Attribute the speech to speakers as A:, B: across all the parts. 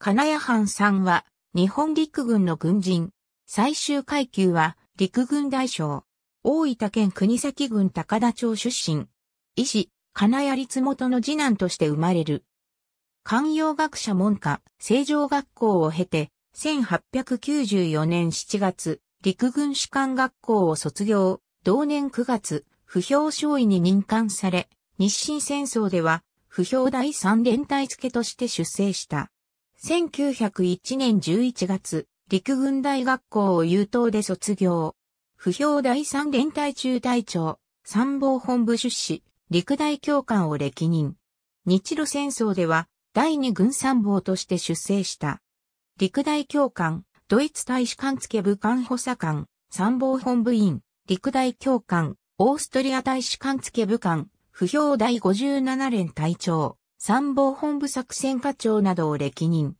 A: 金谷藩さんは、日本陸軍の軍人。最終階級は、陸軍大将。大分県国崎郡高田町出身。医師、金谷立元の次男として生まれる。寛陽学者門下、成城学校を経て、1894年7月、陸軍士官学校を卒業、同年9月、不評少尉に任官され、日清戦争では、不評第三連隊付けとして出征した。1901年11月、陸軍大学校を優等で卒業。不評第三連隊中隊長、参謀本部出資、陸大教官を歴任。日露戦争では、第二軍参謀として出征した。陸大教官、ドイツ大使館付武官補佐官、参謀本部員、陸大教官、オーストリア大使館付武官、不評第57連隊長。参謀本部作戦課長などを歴任。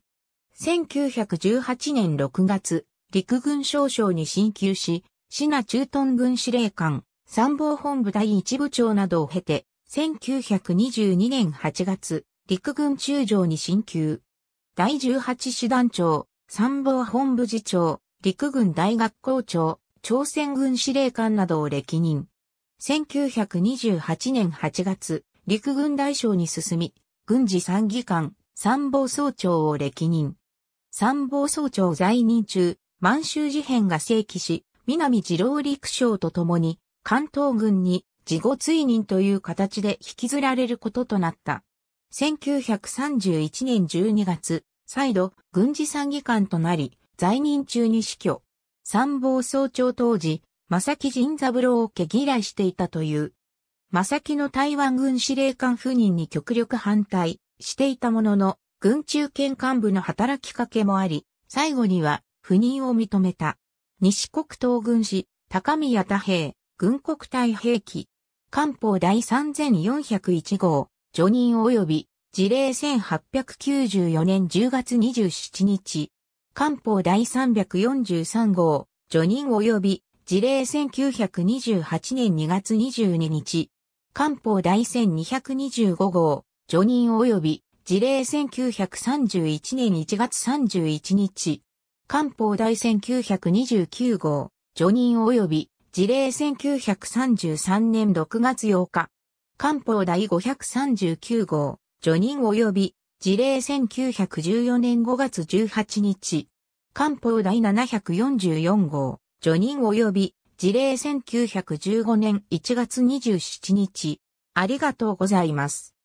A: 1918年6月、陸軍少将に進級し、シナ駐屯軍司令官、参謀本部第一部長などを経て、1922年8月、陸軍中将に進級。第18師団長、参謀本部次長、陸軍大学校長、朝鮮軍司令官などを歴任。1928年8月、陸軍大将に進み、軍事参議官、参謀総長を歴任。参謀総長在任中、満州事変が正規し、南次郎陸将と共に、関東軍に事後追認という形で引きずられることとなった。1931年12月、再度、軍事参議官となり、在任中に死去。参謀総長当時、正木仁三郎を毛嫌いしていたという、正木の台湾軍司令官赴任に極力反対していたものの、軍中堅幹部の働きかけもあり、最後には赴任を認めた。西国東軍司、高宮太平、軍国対兵器。官報第3401号、除任及び、事例1894年10月27日、官報第343号、除任及び、事例1928年2月22日、官報第1225号、除任及び事例1931年1月31日。官報第1929号、除任及び事例1933年6月8日。官報第539号、除任及び事例1914年5月18日。官報第744号、除任及び事例1915年1月27日。ありがとうございます。